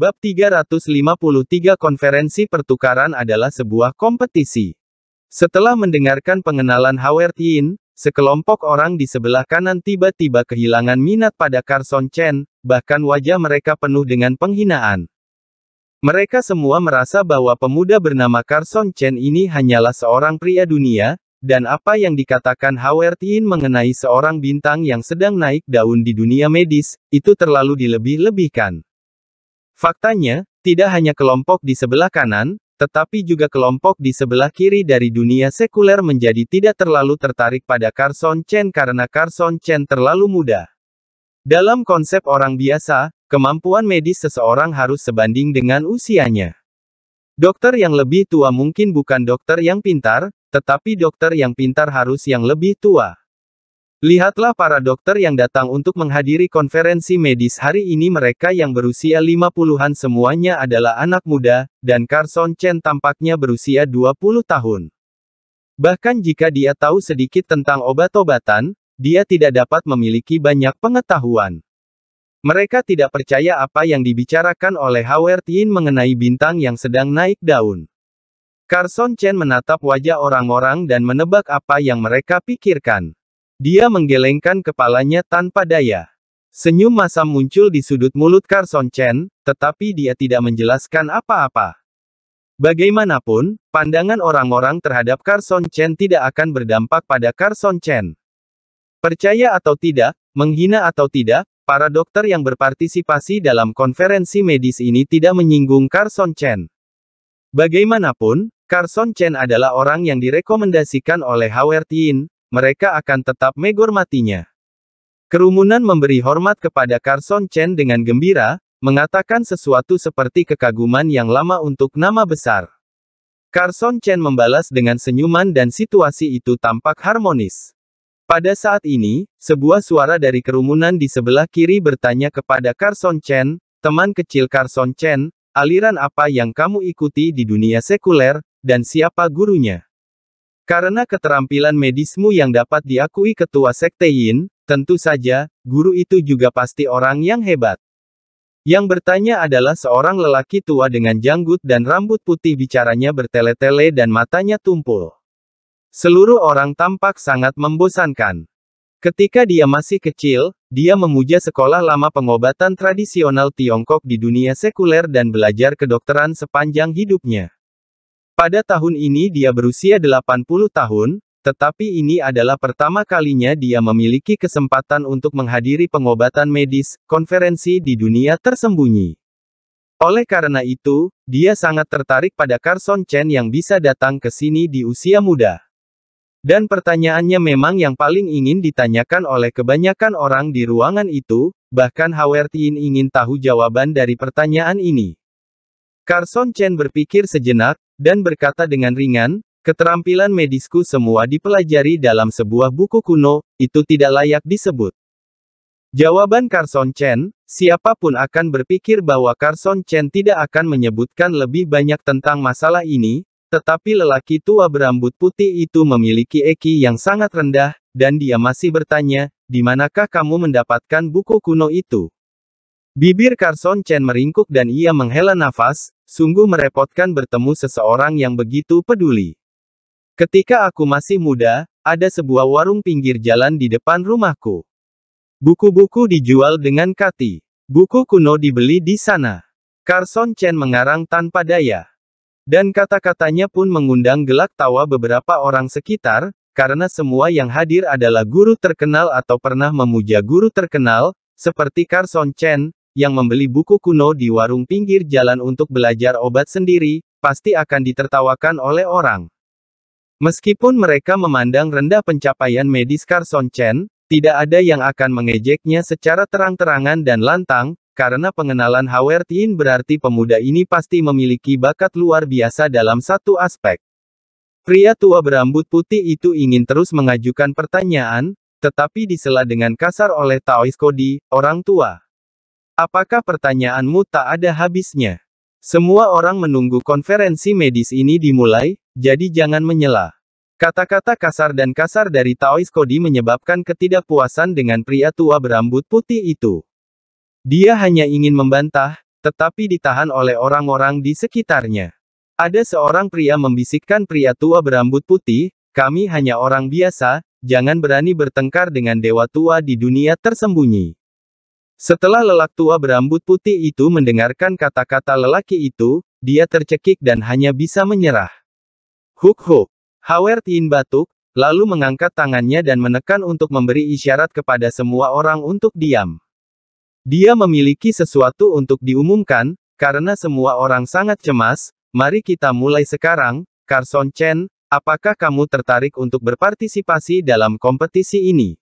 Bab 353 Konferensi Pertukaran adalah sebuah kompetisi. Setelah mendengarkan pengenalan Howard Yin, sekelompok orang di sebelah kanan tiba-tiba kehilangan minat pada Carson Chen, bahkan wajah mereka penuh dengan penghinaan. Mereka semua merasa bahwa pemuda bernama Carson Chen ini hanyalah seorang pria dunia, dan apa yang dikatakan Howard Yin mengenai seorang bintang yang sedang naik daun di dunia medis, itu terlalu dilebih-lebihkan. Faktanya, tidak hanya kelompok di sebelah kanan, tetapi juga kelompok di sebelah kiri dari dunia sekuler menjadi tidak terlalu tertarik pada Carson Chen karena Carson Chen terlalu muda. Dalam konsep orang biasa, kemampuan medis seseorang harus sebanding dengan usianya. Dokter yang lebih tua mungkin bukan dokter yang pintar, tetapi dokter yang pintar harus yang lebih tua. Lihatlah para dokter yang datang untuk menghadiri konferensi medis hari ini mereka yang berusia 50-an semuanya adalah anak muda, dan Carson Chen tampaknya berusia 20 tahun. Bahkan jika dia tahu sedikit tentang obat-obatan, dia tidak dapat memiliki banyak pengetahuan. Mereka tidak percaya apa yang dibicarakan oleh Howard Yin mengenai bintang yang sedang naik daun. Carson Chen menatap wajah orang-orang dan menebak apa yang mereka pikirkan. Dia menggelengkan kepalanya tanpa daya. Senyum masam muncul di sudut mulut Carson Chen, tetapi dia tidak menjelaskan apa-apa. Bagaimanapun, pandangan orang-orang terhadap Carson Chen tidak akan berdampak pada Carson Chen. Percaya atau tidak, menghina atau tidak, para dokter yang berpartisipasi dalam konferensi medis ini tidak menyinggung Carson Chen. Bagaimanapun, Carson Chen adalah orang yang direkomendasikan oleh Howard Yin, mereka akan tetap menghormatinya. Kerumunan memberi hormat kepada Carson Chen dengan gembira, mengatakan sesuatu seperti kekaguman yang lama untuk nama besar. Carson Chen membalas dengan senyuman dan situasi itu tampak harmonis. Pada saat ini, sebuah suara dari kerumunan di sebelah kiri bertanya kepada Carson Chen, teman kecil Carson Chen, aliran apa yang kamu ikuti di dunia sekuler, dan siapa gurunya? Karena keterampilan medismu yang dapat diakui ketua sekte Yin, tentu saja, guru itu juga pasti orang yang hebat. Yang bertanya adalah seorang lelaki tua dengan janggut dan rambut putih bicaranya bertele-tele dan matanya tumpul. Seluruh orang tampak sangat membosankan. Ketika dia masih kecil, dia memuja sekolah lama pengobatan tradisional Tiongkok di dunia sekuler dan belajar kedokteran sepanjang hidupnya. Pada tahun ini dia berusia 80 tahun, tetapi ini adalah pertama kalinya dia memiliki kesempatan untuk menghadiri pengobatan medis, konferensi di dunia tersembunyi. Oleh karena itu, dia sangat tertarik pada Carson Chen yang bisa datang ke sini di usia muda. Dan pertanyaannya memang yang paling ingin ditanyakan oleh kebanyakan orang di ruangan itu, bahkan Howard Yin ingin tahu jawaban dari pertanyaan ini. Carson Chen berpikir sejenak, dan berkata dengan ringan, keterampilan medisku semua dipelajari dalam sebuah buku kuno, itu tidak layak disebut. Jawaban Carson Chen, siapapun akan berpikir bahwa Carson Chen tidak akan menyebutkan lebih banyak tentang masalah ini, tetapi lelaki tua berambut putih itu memiliki eki yang sangat rendah, dan dia masih bertanya, di manakah kamu mendapatkan buku kuno itu? Bibir Carson Chen meringkuk dan ia menghela nafas, sungguh merepotkan bertemu seseorang yang begitu peduli. Ketika aku masih muda, ada sebuah warung pinggir jalan di depan rumahku. Buku-buku dijual dengan kati. Buku kuno dibeli di sana. Carson Chen mengarang tanpa daya. Dan kata-katanya pun mengundang gelak tawa beberapa orang sekitar, karena semua yang hadir adalah guru terkenal atau pernah memuja guru terkenal, seperti Carson Chen, yang membeli buku kuno di warung pinggir jalan untuk belajar obat sendiri, pasti akan ditertawakan oleh orang. Meskipun mereka memandang rendah pencapaian medis Carson Chen, tidak ada yang akan mengejeknya secara terang-terangan dan lantang, karena pengenalan Hawertin berarti pemuda ini pasti memiliki bakat luar biasa dalam satu aspek. Pria tua berambut putih itu ingin terus mengajukan pertanyaan, tetapi disela dengan kasar oleh Taois Kodi, orang tua. Apakah pertanyaanmu tak ada habisnya? Semua orang menunggu konferensi medis ini dimulai, jadi jangan menyela. Kata-kata kasar dan kasar dari Taois Kodi menyebabkan ketidakpuasan dengan pria tua berambut putih itu. Dia hanya ingin membantah, tetapi ditahan oleh orang-orang di sekitarnya. Ada seorang pria membisikkan pria tua berambut putih, kami hanya orang biasa, jangan berani bertengkar dengan dewa tua di dunia tersembunyi. Setelah lelak tua berambut putih itu mendengarkan kata-kata lelaki itu, dia tercekik dan hanya bisa menyerah. Huk huk. Howard Yin batuk, lalu mengangkat tangannya dan menekan untuk memberi isyarat kepada semua orang untuk diam. Dia memiliki sesuatu untuk diumumkan, karena semua orang sangat cemas, mari kita mulai sekarang, Carson Chen, apakah kamu tertarik untuk berpartisipasi dalam kompetisi ini?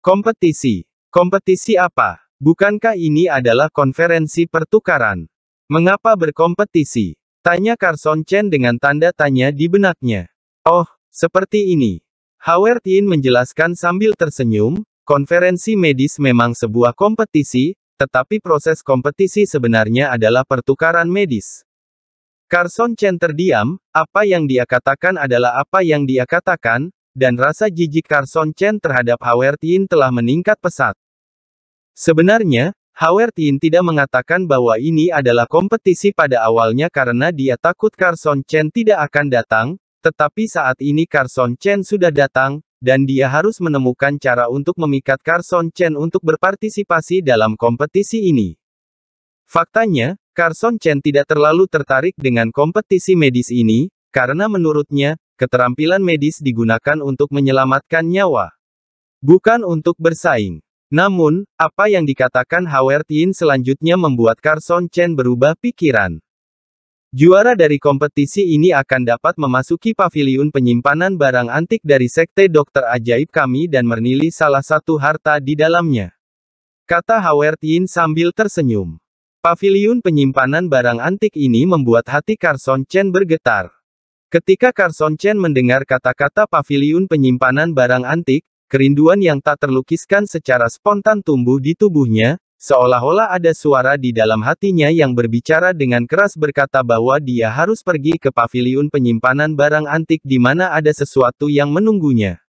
Kompetisi. Kompetisi apa? Bukankah ini adalah konferensi pertukaran? Mengapa berkompetisi? Tanya Carson Chen dengan tanda tanya di benaknya. Oh, seperti ini. Howard Yin menjelaskan sambil tersenyum, konferensi medis memang sebuah kompetisi, tetapi proses kompetisi sebenarnya adalah pertukaran medis. Carson Chen terdiam, apa yang dia katakan adalah apa yang dia katakan, dan rasa jijik Carson Chen terhadap Howard Yin telah meningkat pesat. Sebenarnya, howard Yin tidak mengatakan bahwa ini adalah kompetisi pada awalnya karena dia takut Carson Chen tidak akan datang, tetapi saat ini Carson Chen sudah datang, dan dia harus menemukan cara untuk memikat Carson Chen untuk berpartisipasi dalam kompetisi ini. Faktanya, Carson Chen tidak terlalu tertarik dengan kompetisi medis ini, karena menurutnya, keterampilan medis digunakan untuk menyelamatkan nyawa. Bukan untuk bersaing. Namun, apa yang dikatakan Hawertin selanjutnya membuat Carson Chen berubah pikiran. Juara dari kompetisi ini akan dapat memasuki paviliun penyimpanan barang antik dari Sekte Dokter Ajaib kami dan menilai salah satu harta di dalamnya. Kata Hawertin sambil tersenyum. Paviliun penyimpanan barang antik ini membuat hati Carson Chen bergetar. Ketika Carson Chen mendengar kata-kata paviliun penyimpanan barang antik, Kerinduan yang tak terlukiskan secara spontan tumbuh di tubuhnya, seolah-olah ada suara di dalam hatinya yang berbicara dengan keras berkata bahwa dia harus pergi ke paviliun penyimpanan barang antik di mana ada sesuatu yang menunggunya.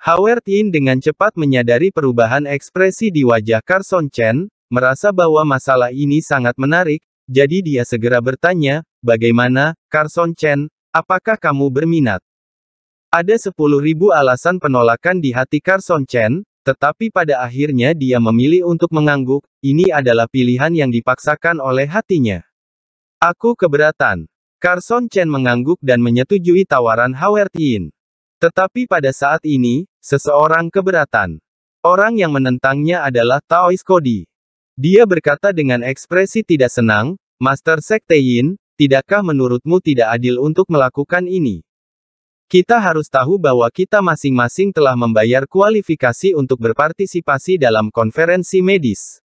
Howard Yin dengan cepat menyadari perubahan ekspresi di wajah Carson Chen, merasa bahwa masalah ini sangat menarik, jadi dia segera bertanya, bagaimana, Carson Chen, apakah kamu berminat? Ada 10.000 alasan penolakan di hati Carson Chen, tetapi pada akhirnya dia memilih untuk mengangguk, ini adalah pilihan yang dipaksakan oleh hatinya. Aku keberatan. Carson Chen mengangguk dan menyetujui tawaran Howard Yin. Tetapi pada saat ini, seseorang keberatan. Orang yang menentangnya adalah Taois Kodi. Dia berkata dengan ekspresi tidak senang, Master Sekte Yin, tidakkah menurutmu tidak adil untuk melakukan ini? Kita harus tahu bahwa kita masing-masing telah membayar kualifikasi untuk berpartisipasi dalam konferensi medis.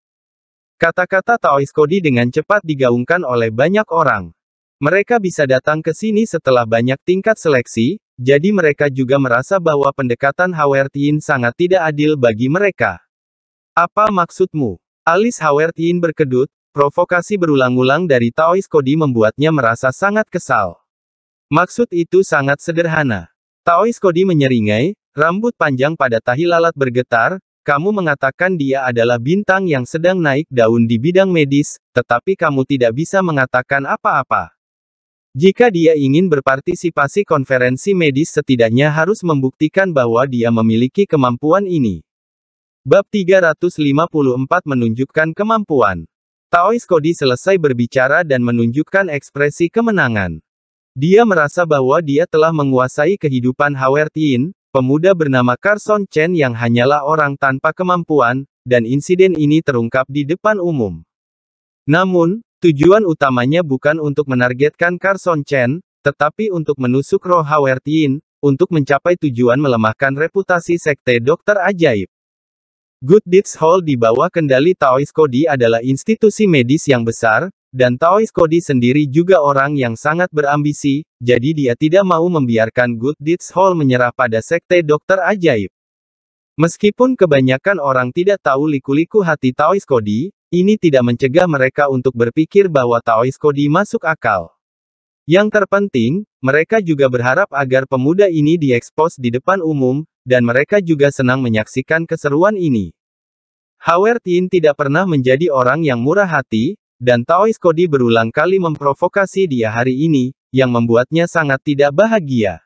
Kata-kata Taois Kodi dengan cepat digaungkan oleh banyak orang. Mereka bisa datang ke sini setelah banyak tingkat seleksi, jadi mereka juga merasa bahwa pendekatan Hawertiin sangat tidak adil bagi mereka. Apa maksudmu? Alis Hawertiin berkedut, provokasi berulang-ulang dari Taois Kodi membuatnya merasa sangat kesal. Maksud itu sangat sederhana. Taois Kodi menyeringai, rambut panjang pada tahi lalat bergetar, kamu mengatakan dia adalah bintang yang sedang naik daun di bidang medis, tetapi kamu tidak bisa mengatakan apa-apa. Jika dia ingin berpartisipasi konferensi medis setidaknya harus membuktikan bahwa dia memiliki kemampuan ini. Bab 354 menunjukkan kemampuan. Taois Kodi selesai berbicara dan menunjukkan ekspresi kemenangan. Dia merasa bahwa dia telah menguasai kehidupan Hawertin, pemuda bernama Carson Chen yang hanyalah orang tanpa kemampuan, dan insiden ini terungkap di depan umum. Namun, tujuan utamanya bukan untuk menargetkan Carson Chen, tetapi untuk menusuk roh Hawertin, untuk mencapai tujuan melemahkan reputasi sekte dokter ajaib. Good Deeds Hall di bawah kendali Taoist Cody adalah institusi medis yang besar, dan Taois Cody sendiri juga orang yang sangat berambisi, jadi dia tidak mau membiarkan Good Deeds Hall menyerah pada sekte dokter ajaib. Meskipun kebanyakan orang tidak tahu liku-liku hati Taois Cody, ini tidak mencegah mereka untuk berpikir bahwa Taois Cody masuk akal. Yang terpenting, mereka juga berharap agar pemuda ini diekspos di depan umum, dan mereka juga senang menyaksikan keseruan ini. Howard Yin tidak pernah menjadi orang yang murah hati, dan Taois Kodi berulang kali memprovokasi dia hari ini, yang membuatnya sangat tidak bahagia.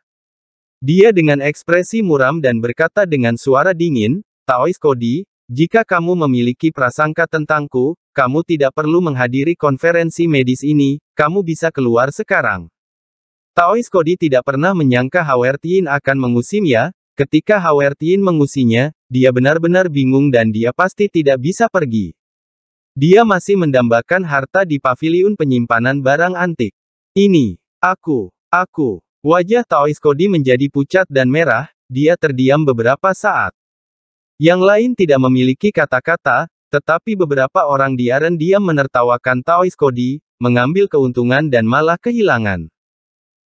Dia dengan ekspresi muram dan berkata dengan suara dingin, Taois Kodi, jika kamu memiliki prasangka tentangku, kamu tidak perlu menghadiri konferensi medis ini, kamu bisa keluar sekarang. Taois Kodi tidak pernah menyangka Hawertin akan mengusimnya, ketika Hawertin mengusinya, dia benar-benar bingung dan dia pasti tidak bisa pergi. Dia masih mendambakan harta di paviliun penyimpanan barang antik. Ini, aku, aku. Wajah Taois Kodi menjadi pucat dan merah, dia terdiam beberapa saat. Yang lain tidak memiliki kata-kata, tetapi beberapa orang di Aren diam menertawakan Taois Kodi, mengambil keuntungan dan malah kehilangan.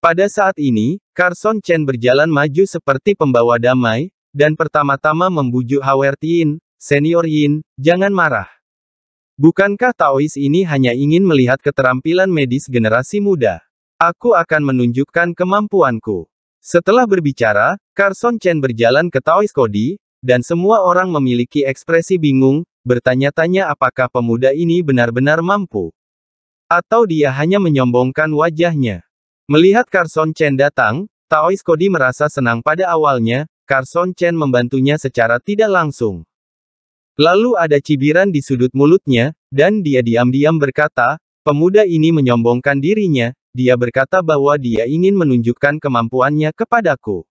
Pada saat ini, Carson Chen berjalan maju seperti pembawa damai, dan pertama-tama membujuk Howard Yin, senior Yin, jangan marah. Bukankah Taois ini hanya ingin melihat keterampilan medis generasi muda? Aku akan menunjukkan kemampuanku. Setelah berbicara, Carson Chen berjalan ke Taois Kodi, dan semua orang memiliki ekspresi bingung, bertanya-tanya apakah pemuda ini benar-benar mampu. Atau dia hanya menyombongkan wajahnya. Melihat Carson Chen datang, Taois Kodi merasa senang pada awalnya, Carson Chen membantunya secara tidak langsung. Lalu ada cibiran di sudut mulutnya, dan dia diam-diam berkata, pemuda ini menyombongkan dirinya, dia berkata bahwa dia ingin menunjukkan kemampuannya kepadaku.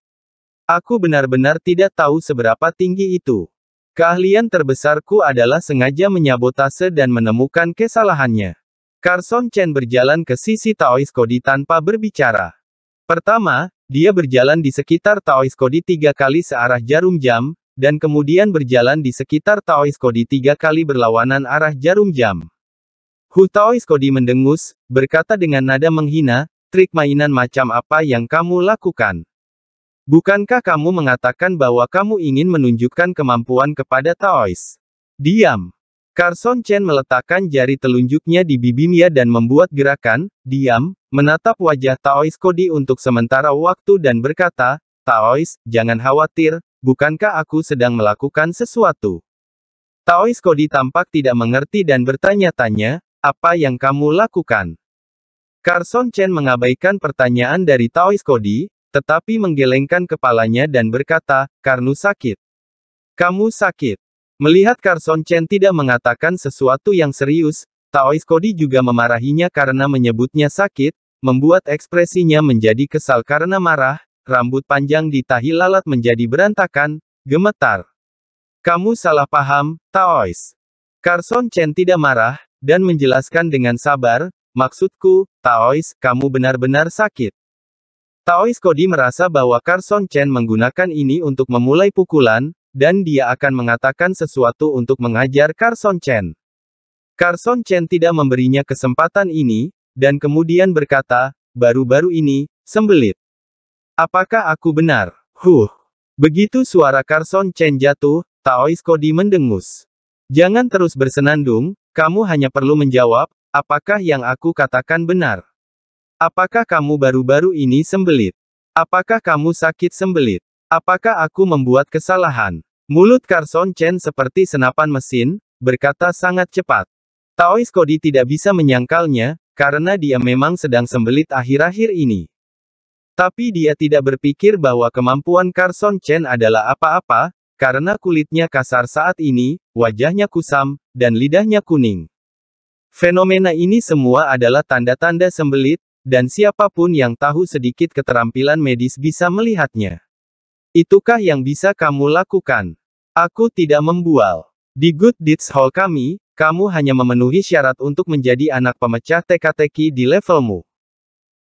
Aku benar-benar tidak tahu seberapa tinggi itu. Keahlian terbesarku adalah sengaja menyabotase dan menemukan kesalahannya. Carson Chen berjalan ke sisi Taoiskodi tanpa berbicara. Pertama, dia berjalan di sekitar Taoiskodi tiga kali searah jarum jam, dan kemudian berjalan di sekitar Taois Kodi tiga kali berlawanan arah jarum jam. Hu Taois Kodi mendengus, berkata dengan nada menghina, trik mainan macam apa yang kamu lakukan? Bukankah kamu mengatakan bahwa kamu ingin menunjukkan kemampuan kepada Taois? Diam. Carson Chen meletakkan jari telunjuknya di bibirnya dan membuat gerakan, diam, menatap wajah Taois Kodi untuk sementara waktu dan berkata, Taois, jangan khawatir, bukankah aku sedang melakukan sesuatu? Taois Kodi tampak tidak mengerti dan bertanya-tanya, apa yang kamu lakukan? Carson Chen mengabaikan pertanyaan dari Taois Kodi, tetapi menggelengkan kepalanya dan berkata, Karnu sakit. Kamu sakit. Melihat Carson Chen tidak mengatakan sesuatu yang serius, Taois Kodi juga memarahinya karena menyebutnya sakit, membuat ekspresinya menjadi kesal karena marah, rambut panjang di tahi lalat menjadi berantakan, gemetar. Kamu salah paham, Taois. Carson Chen tidak marah, dan menjelaskan dengan sabar, maksudku, Taois, kamu benar-benar sakit. Taois Kodi merasa bahwa Carson Chen menggunakan ini untuk memulai pukulan, dan dia akan mengatakan sesuatu untuk mengajar Carson Chen. Carson Chen tidak memberinya kesempatan ini, dan kemudian berkata, baru-baru ini, sembelit. Apakah aku benar? Huh. Begitu suara Carson Chen jatuh, Taois Kodi mendengus. Jangan terus bersenandung, kamu hanya perlu menjawab, apakah yang aku katakan benar? Apakah kamu baru-baru ini sembelit? Apakah kamu sakit sembelit? Apakah aku membuat kesalahan? Mulut Carson Chen seperti senapan mesin, berkata sangat cepat. Taois Kodi tidak bisa menyangkalnya, karena dia memang sedang sembelit akhir-akhir ini. Tapi dia tidak berpikir bahwa kemampuan Carson Chen adalah apa-apa, karena kulitnya kasar saat ini, wajahnya kusam, dan lidahnya kuning. Fenomena ini semua adalah tanda-tanda sembelit, dan siapapun yang tahu sedikit keterampilan medis bisa melihatnya. Itukah yang bisa kamu lakukan? Aku tidak membual. Di Good Deeds Hall kami, kamu hanya memenuhi syarat untuk menjadi anak pemecah teka-teki di levelmu.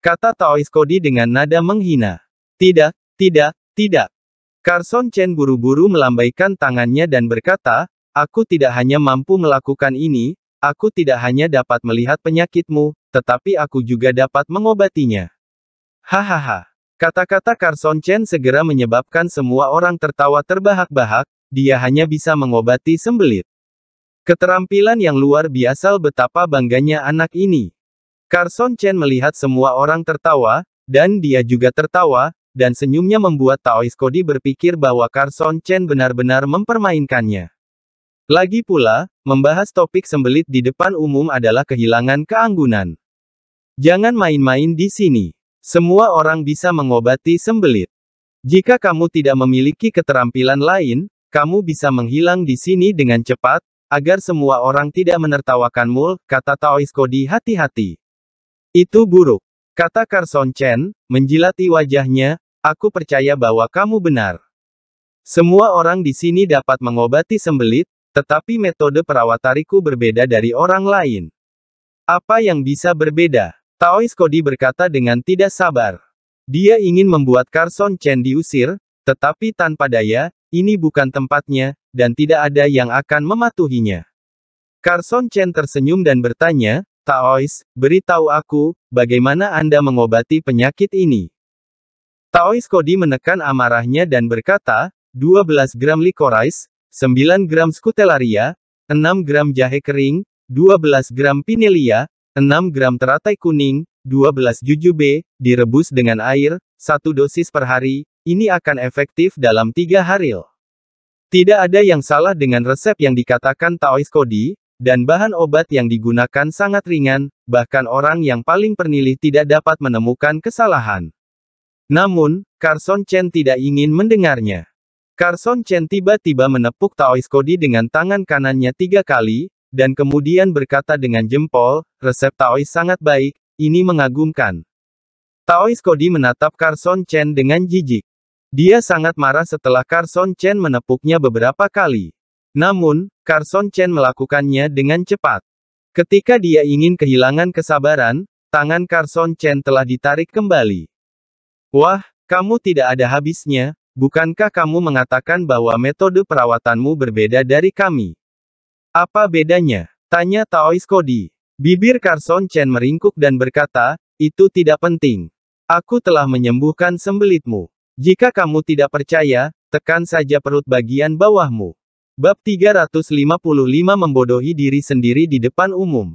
Kata Taois Kodi dengan nada menghina. Tidak, tidak, tidak. Carson Chen buru-buru melambaikan tangannya dan berkata, Aku tidak hanya mampu melakukan ini, aku tidak hanya dapat melihat penyakitmu, tetapi aku juga dapat mengobatinya. Hahaha. Kata-kata Carson Chen segera menyebabkan semua orang tertawa terbahak-bahak, dia hanya bisa mengobati sembelit. Keterampilan yang luar biasa betapa bangganya anak ini. Carson Chen melihat semua orang tertawa, dan dia juga tertawa, dan senyumnya membuat Taois Cody berpikir bahwa Carson Chen benar-benar mempermainkannya. Lagi pula, membahas topik sembelit di depan umum adalah kehilangan keanggunan. Jangan main-main di sini. Semua orang bisa mengobati sembelit. Jika kamu tidak memiliki keterampilan lain, kamu bisa menghilang di sini dengan cepat, agar semua orang tidak menertawakanmu, kata Taois Kodi hati-hati. Itu buruk. Kata Carson Chen, menjilati wajahnya, aku percaya bahwa kamu benar. Semua orang di sini dapat mengobati sembelit, tetapi metode perawatariku berbeda dari orang lain. Apa yang bisa berbeda? Taois Kodi berkata dengan tidak sabar. Dia ingin membuat Carson Chen diusir, tetapi tanpa daya, ini bukan tempatnya, dan tidak ada yang akan mematuhinya. Carson Chen tersenyum dan bertanya, Taois, beritahu aku, bagaimana Anda mengobati penyakit ini? Taois Kodi menekan amarahnya dan berkata, 12 gram likorais, 9 gram scutellaria, 6 gram jahe kering, 12 gram pinelia, 6 gram teratai kuning, 12 jujube, direbus dengan air, satu dosis per hari, ini akan efektif dalam tiga hari. Tidak ada yang salah dengan resep yang dikatakan Taois Kodi, dan bahan obat yang digunakan sangat ringan, bahkan orang yang paling pernilih tidak dapat menemukan kesalahan. Namun, Carson Chen tidak ingin mendengarnya. Carson Chen tiba-tiba menepuk Taois Kodi dengan tangan kanannya tiga kali, dan kemudian berkata dengan jempol, resep Taois sangat baik, ini mengagumkan. Taois Kodi menatap Carson Chen dengan jijik. Dia sangat marah setelah Carson Chen menepuknya beberapa kali. Namun, Carson Chen melakukannya dengan cepat. Ketika dia ingin kehilangan kesabaran, tangan Carson Chen telah ditarik kembali. Wah, kamu tidak ada habisnya, bukankah kamu mengatakan bahwa metode perawatanmu berbeda dari kami? Apa bedanya? Tanya Taois Kodi. Bibir Carson Chen meringkuk dan berkata, itu tidak penting. Aku telah menyembuhkan sembelitmu. Jika kamu tidak percaya, tekan saja perut bagian bawahmu. Bab 355 Membodohi diri sendiri di depan umum.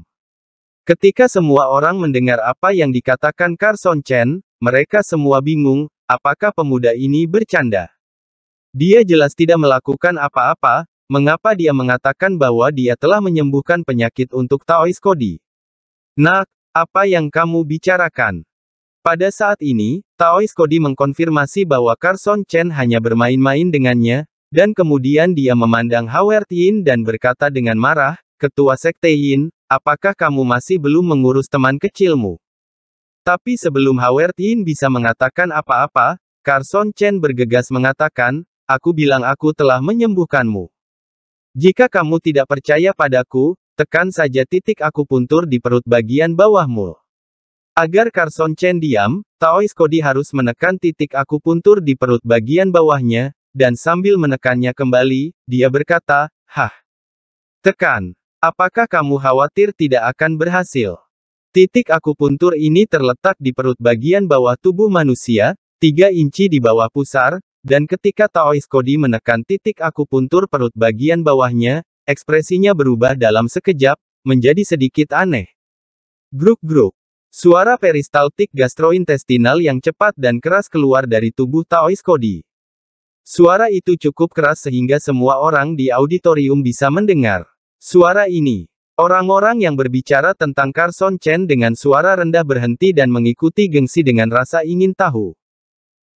Ketika semua orang mendengar apa yang dikatakan Carson Chen, mereka semua bingung, apakah pemuda ini bercanda. Dia jelas tidak melakukan apa-apa, mengapa dia mengatakan bahwa dia telah menyembuhkan penyakit untuk Taois Kodi. Nah, apa yang kamu bicarakan? Pada saat ini, Taois Kodi mengkonfirmasi bahwa Carson Chen hanya bermain-main dengannya, dan kemudian dia memandang Yin dan berkata dengan marah, Ketua Sekte Yin, apakah kamu masih belum mengurus teman kecilmu? Tapi sebelum Yin bisa mengatakan apa-apa, Carson Chen bergegas mengatakan, aku bilang aku telah menyembuhkanmu. Jika kamu tidak percaya padaku, tekan saja titik aku puntur di perut bagian bawahmu. Agar Carson Chen diam, Taois Kodi harus menekan titik aku puntur di perut bagian bawahnya, dan sambil menekannya kembali, dia berkata, Hah. Tekan. Apakah kamu khawatir tidak akan berhasil? Titik akupuntur ini terletak di perut bagian bawah tubuh manusia, 3 inci di bawah pusar, dan ketika Taois Kodi menekan titik akupuntur perut bagian bawahnya, ekspresinya berubah dalam sekejap, menjadi sedikit aneh. Gruk-gruk. Suara peristaltik gastrointestinal yang cepat dan keras keluar dari tubuh Taois Kodi. Suara itu cukup keras sehingga semua orang di auditorium bisa mendengar. Suara ini. Orang-orang yang berbicara tentang Carson Chen dengan suara rendah berhenti dan mengikuti gengsi dengan rasa ingin tahu.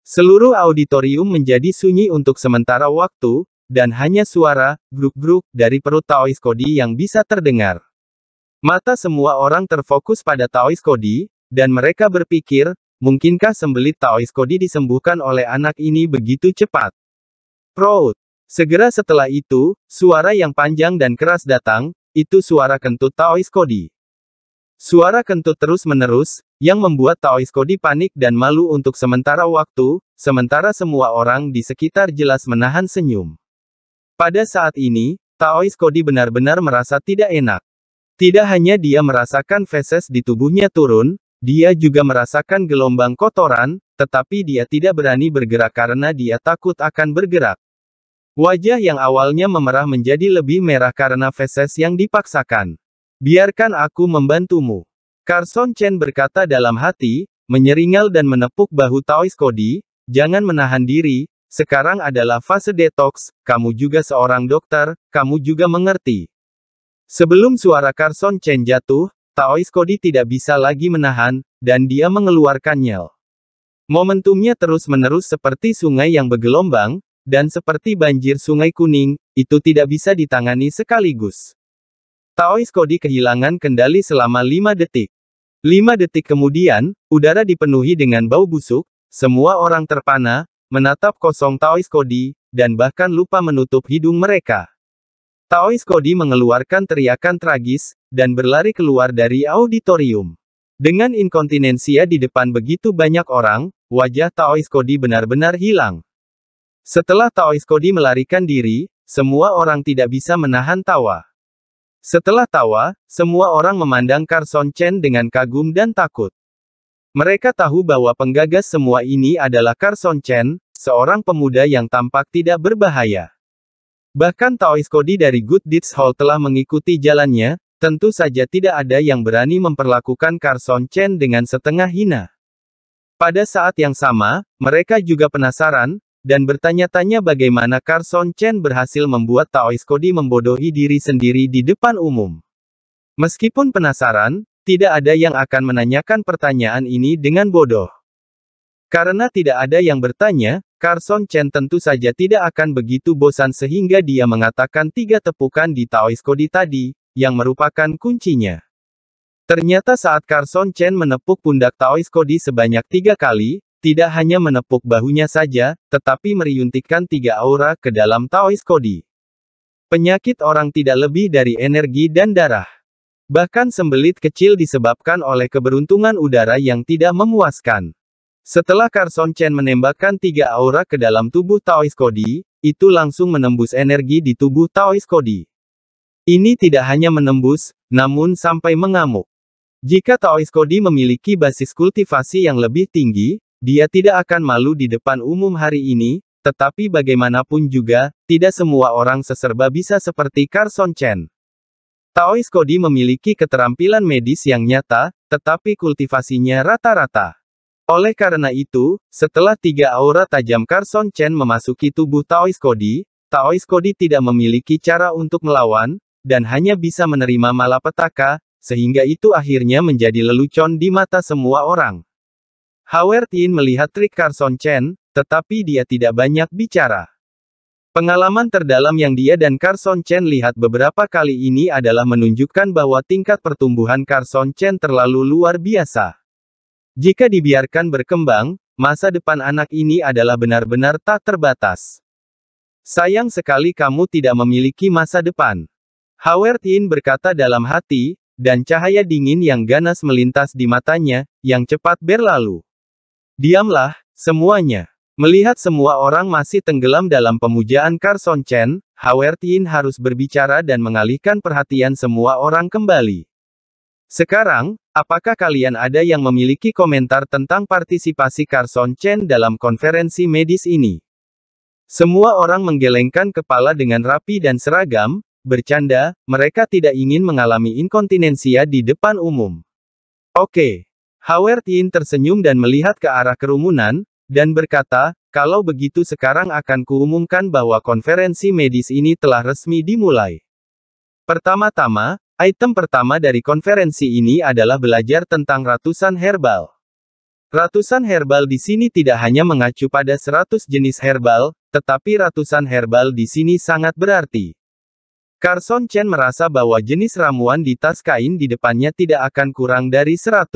Seluruh auditorium menjadi sunyi untuk sementara waktu, dan hanya suara, gruk-gruk, dari perut Taois Kodi yang bisa terdengar. Mata semua orang terfokus pada Taois Kodi, dan mereka berpikir, mungkinkah sembelit Taois Kodi disembuhkan oleh anak ini begitu cepat? Road. Segera setelah itu, suara yang panjang dan keras datang, itu suara kentut Taois Kodi. Suara kentut terus-menerus, yang membuat Taois Kodi panik dan malu untuk sementara waktu, sementara semua orang di sekitar jelas menahan senyum. Pada saat ini, Taois Kodi benar-benar merasa tidak enak. Tidak hanya dia merasakan feses di tubuhnya turun, dia juga merasakan gelombang kotoran, tetapi dia tidak berani bergerak karena dia takut akan bergerak. Wajah yang awalnya memerah menjadi lebih merah karena feses yang dipaksakan. Biarkan aku membantumu. Carson Chen berkata dalam hati, menyeringal dan menepuk bahu Taois Kodi, jangan menahan diri, sekarang adalah fase detox, kamu juga seorang dokter, kamu juga mengerti. Sebelum suara Carson Chen jatuh, Taois Taoiskodi tidak bisa lagi menahan, dan dia mengeluarkan nyel. Momentumnya terus-menerus seperti sungai yang bergelombang, dan seperti banjir sungai kuning, itu tidak bisa ditangani sekaligus. Taois Taoiskodi kehilangan kendali selama lima detik. Lima detik kemudian, udara dipenuhi dengan bau busuk, semua orang terpana, menatap kosong Taois Taoiskodi, dan bahkan lupa menutup hidung mereka. Taois Kodi mengeluarkan teriakan tragis, dan berlari keluar dari auditorium. Dengan inkontinensia di depan begitu banyak orang, wajah Taois Kodi benar-benar hilang. Setelah Taois Kodi melarikan diri, semua orang tidak bisa menahan tawa. Setelah tawa, semua orang memandang Carson Chen dengan kagum dan takut. Mereka tahu bahwa penggagas semua ini adalah Carson Chen, seorang pemuda yang tampak tidak berbahaya. Bahkan Taois Kodi dari Good Deeds Hall telah mengikuti jalannya, tentu saja tidak ada yang berani memperlakukan Carson Chen dengan setengah hina. Pada saat yang sama, mereka juga penasaran, dan bertanya-tanya bagaimana Carson Chen berhasil membuat Taois Kodi membodohi diri sendiri di depan umum. Meskipun penasaran, tidak ada yang akan menanyakan pertanyaan ini dengan bodoh. Karena tidak ada yang bertanya, Carson Chen tentu saja tidak akan begitu bosan sehingga dia mengatakan tiga tepukan di Taoist Kodi tadi, yang merupakan kuncinya. Ternyata saat Carson Chen menepuk pundak Taoist Kodi sebanyak tiga kali, tidak hanya menepuk bahunya saja, tetapi meriuntikkan tiga aura ke dalam Taoist Kodi. Penyakit orang tidak lebih dari energi dan darah. Bahkan sembelit kecil disebabkan oleh keberuntungan udara yang tidak memuaskan. Setelah Carson Chen menembakkan tiga aura ke dalam tubuh Taois Cody, itu langsung menembus energi di tubuh Taois Cody. Ini tidak hanya menembus, namun sampai mengamuk. Jika Taois Cody memiliki basis kultivasi yang lebih tinggi, dia tidak akan malu di depan umum hari ini, tetapi bagaimanapun juga, tidak semua orang seserba bisa seperti Carson Chen. Taois Cody memiliki keterampilan medis yang nyata, tetapi kultivasinya rata-rata. Oleh karena itu, setelah tiga aura tajam Carson Chen memasuki tubuh Taois Kodi, Taois Kodi tidak memiliki cara untuk melawan, dan hanya bisa menerima malapetaka, sehingga itu akhirnya menjadi lelucon di mata semua orang. Howard Yin melihat trik Carson Chen, tetapi dia tidak banyak bicara. Pengalaman terdalam yang dia dan Carson Chen lihat beberapa kali ini adalah menunjukkan bahwa tingkat pertumbuhan Carson Chen terlalu luar biasa. Jika dibiarkan berkembang, masa depan anak ini adalah benar-benar tak terbatas. Sayang sekali kamu tidak memiliki masa depan. Howard Yin berkata dalam hati, dan cahaya dingin yang ganas melintas di matanya, yang cepat berlalu. Diamlah, semuanya. Melihat semua orang masih tenggelam dalam pemujaan Carson Chen, Howard Yin harus berbicara dan mengalihkan perhatian semua orang kembali. Sekarang, Apakah kalian ada yang memiliki komentar tentang partisipasi Carson Chen dalam konferensi medis ini? Semua orang menggelengkan kepala dengan rapi dan seragam, bercanda, mereka tidak ingin mengalami inkontinensia di depan umum. Oke. Howard Yin tersenyum dan melihat ke arah kerumunan, dan berkata, kalau begitu sekarang akan kuumumkan bahwa konferensi medis ini telah resmi dimulai. Pertama-tama, Item pertama dari konferensi ini adalah belajar tentang ratusan herbal. Ratusan herbal di sini tidak hanya mengacu pada 100 jenis herbal, tetapi ratusan herbal di sini sangat berarti. Carson Chen merasa bahwa jenis ramuan di tas kain di depannya tidak akan kurang dari 100.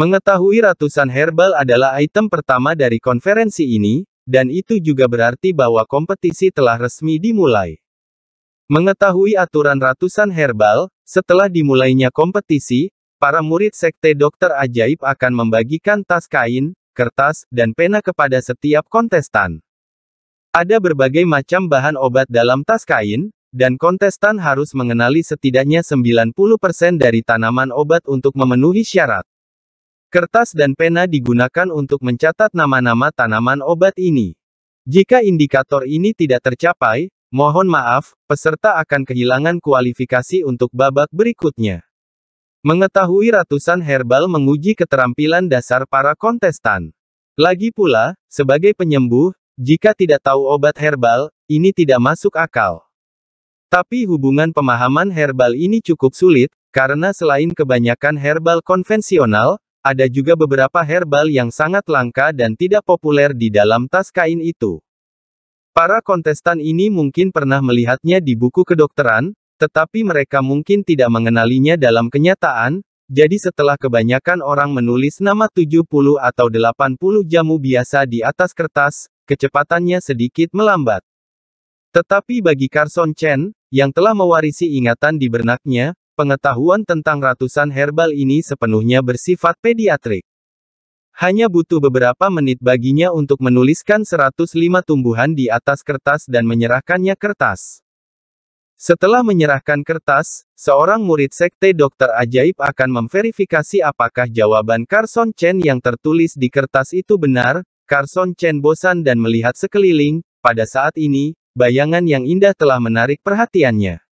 Mengetahui ratusan herbal adalah item pertama dari konferensi ini, dan itu juga berarti bahwa kompetisi telah resmi dimulai. Mengetahui aturan ratusan herbal, setelah dimulainya kompetisi, para murid sekte dokter ajaib akan membagikan tas kain, kertas, dan pena kepada setiap kontestan. Ada berbagai macam bahan obat dalam tas kain, dan kontestan harus mengenali setidaknya 90% dari tanaman obat untuk memenuhi syarat. Kertas dan pena digunakan untuk mencatat nama-nama tanaman obat ini. Jika indikator ini tidak tercapai, Mohon maaf, peserta akan kehilangan kualifikasi untuk babak berikutnya. Mengetahui ratusan herbal menguji keterampilan dasar para kontestan. Lagi pula, sebagai penyembuh, jika tidak tahu obat herbal, ini tidak masuk akal. Tapi hubungan pemahaman herbal ini cukup sulit, karena selain kebanyakan herbal konvensional, ada juga beberapa herbal yang sangat langka dan tidak populer di dalam tas kain itu. Para kontestan ini mungkin pernah melihatnya di buku kedokteran, tetapi mereka mungkin tidak mengenalinya dalam kenyataan, jadi setelah kebanyakan orang menulis nama 70 atau 80 jamu biasa di atas kertas, kecepatannya sedikit melambat. Tetapi bagi Carson Chen, yang telah mewarisi ingatan di bernaknya, pengetahuan tentang ratusan herbal ini sepenuhnya bersifat pediatrik. Hanya butuh beberapa menit baginya untuk menuliskan 105 tumbuhan di atas kertas dan menyerahkannya kertas. Setelah menyerahkan kertas, seorang murid sekte dokter ajaib akan memverifikasi apakah jawaban Carson Chen yang tertulis di kertas itu benar. Carson Chen bosan dan melihat sekeliling, pada saat ini, bayangan yang indah telah menarik perhatiannya.